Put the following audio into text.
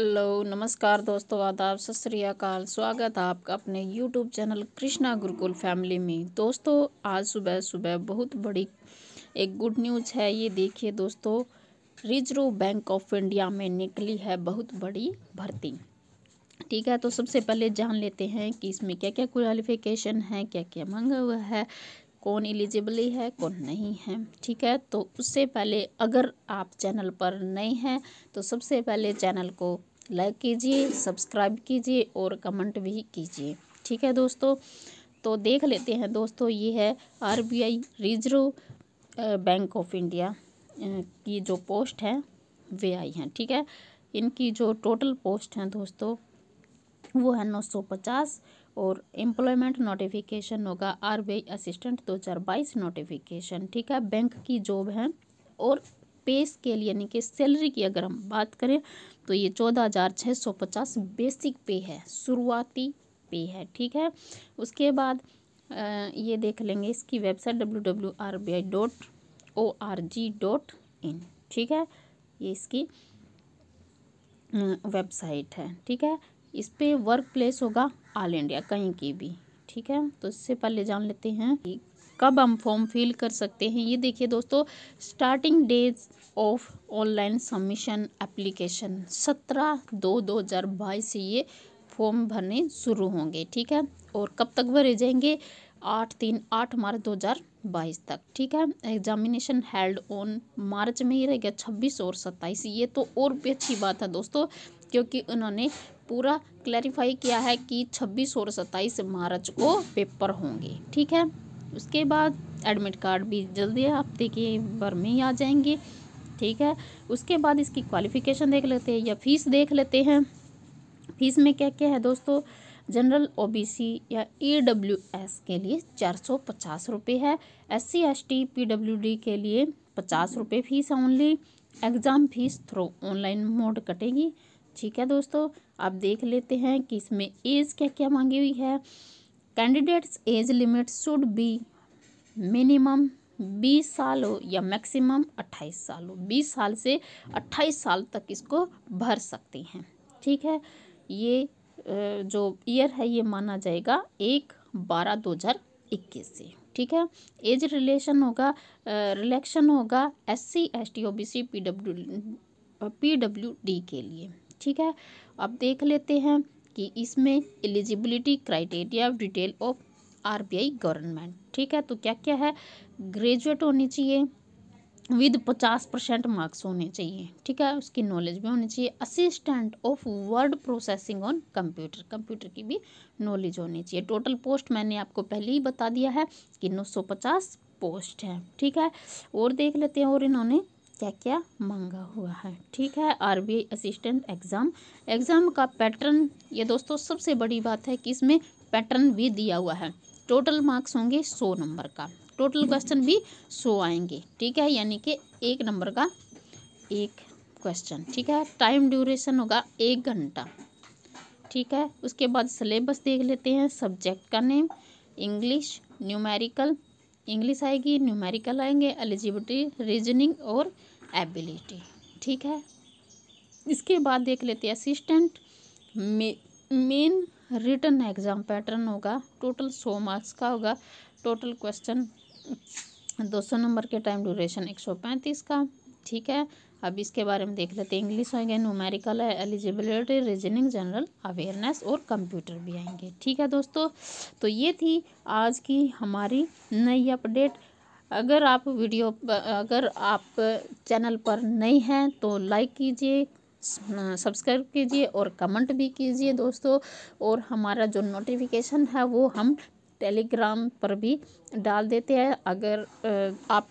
hello नमस्कार दोस्तों आदाब सत श्रीकाल स्वागत है आपका अपने YouTube channel Krishna Gurukul family में दोस्तों आज सुबह सुबह बहुत बड़ी एक गुड न्यूज है ये देखिए दोस्तों रिजर्व बैंक ऑफ इंडिया में निकली है बहुत बड़ी भर्ती ठीक है तो सबसे पहले जान लेते हैं कि इसमें क्या क्या क्वालिफिकेशन है क्या क्या मंगा हुआ है कौन एलिजिबली है कौन नहीं है ठीक है तो उससे पहले अगर आप चैनल पर नए हैं तो सबसे पहले चैनल को लाइक कीजिए सब्सक्राइब कीजिए और कमेंट भी कीजिए ठीक है दोस्तों तो देख लेते हैं दोस्तों ये है RBI reserve bank of India की जो पोस्ट है वे आई हैं ठीक है इनकी जो टोटल पोस्ट हैं दोस्तों वो है नौ सौ पचास और एम्प्लॉयमेंट नोटिफिकेशन होगा आरबीआई असिस्टेंट 2022 नोटिफिकेशन ठीक है बैंक की जॉब है और पे स्केल यानी कि सैलरी की अगर हम बात करें तो ये चौदह हज़ार छः सौ पचास बेसिक पे है शुरुआती पे है ठीक है उसके बाद ये देख लेंगे इसकी website W W R B I dot O R G dot in ठीक है ये इसकी वेबसाइट है ठीक है इस पर वर्क प्लेस होगा ऑल इंडिया कहीं की भी ठीक है तो इससे पहले जान लेते हैं कब हम फॉर्म फिल कर सकते हैं ये देखिए दोस्तों starting days of online submission application सत्रह दो दो हज़ार बाईस से ये फॉर्म भरने शुरू होंगे ठीक है और कब तक भरे जाएंगे आठ तीन आठ मार्च दो हज़ार बाईस तक ठीक है एग्जामिनेशन हेल्ड ऑन मार्च में ही रहेगा छब्बीस और सत्ताईस ये तो और भी अच्छी बात है दोस्तों क्योंकि उन्होंने पूरा क्लैरिफाई किया है कि 26 और 27 मार्च को पेपर होंगे ठीक है उसके बाद एडमिट कार्ड भी जल्दी हफ्ते के भर में ही आ जाएंगे ठीक है उसके बाद इसकी क्वालिफ़िकेशन देख लेते हैं या फीस देख लेते हैं फीस में क्या क्या है दोस्तों जनरल ओबीसी या ईडब्ल्यूएस के लिए चार सौ पचास रुपये है S C S T P W D के लिए पचास रुपये फीस है only exam fees through online mode कटेगी ठीक है दोस्तों आप देख लेते हैं कि इसमें एज क्या क्या मांगी हुई है candidates age limit should be minimum बीस साल हो या मैक्सिमम अट्ठाईस साल हो बीस साल से अट्ठाईस साल तक इसको भर सकते हैं ठीक है ये जो ईयर है ये माना जाएगा एक बारह दो हज़ार इक्कीस से ठीक है एज रिलेशन होगा रिलेक्शन होगा S C S T O B C P W P W D के लिए ठीक है अब देख लेते हैं कि इसमें eligibility criteria detail of RBI government ठीक है तो क्या क्या है ग्रेजुएट होनी चाहिए विद पचास परसेंट मार्क्स होने चाहिए ठीक है उसकी नॉलेज भी होनी चाहिए assistant of word processing on computer computer की भी नॉलेज होनी चाहिए टोटल पोस्ट मैंने आपको पहले ही बता दिया है कि पचास पोस्ट है ठीक है और देख लेते हैं और इन्होंने क्या क्या मांगा हुआ है ठीक है आई असिस्टेंट एग्ज़ाम एग्ज़ाम का पैटर्न ये दोस्तों सबसे बड़ी बात है कि इसमें पैटर्न भी दिया हुआ है टोटल मार्क्स होंगे सौ नंबर का टोटल क्वेश्चन भी सौ आएंगे ठीक है यानी कि एक नंबर का एक क्वेश्चन ठीक है टाइम ड्यूरेशन होगा एक घंटा ठीक है उसके बाद सिलेबस देख लेते हैं सब्जेक्ट का नेम इंग्लिश न्यूमेरिकल इंग्लिश आएगी न्यूमेरिकल आएंगे एलिजिबिलिटी रीजनिंग और एबिलिटी ठीक है इसके बाद देख लेते हैं assistant main return exam pattern होगा टोटल सौ मार्क्स का होगा टोटल क्वेश्चन दो सौ नंबर के टाइम ड्यूरेशन एक सौ पैंतीस का ठीक है अब इसके बारे में देख लेते हैं इंग्लिश होंगे न्यूमेरिकल है एलिजिबिलिटी रीजनिंग जनरल अवेयरनेस और कंप्यूटर भी आएंगे ठीक है दोस्तों तो ये थी आज की हमारी नई अपडेट अगर आप वीडियो अगर आप चैनल पर नए हैं तो लाइक कीजिए सब्सक्राइब कीजिए और कमेंट भी कीजिए दोस्तों और हमारा जो नोटिफिकेशन है वो हम टेलीग्राम पर भी डाल देते हैं अगर आप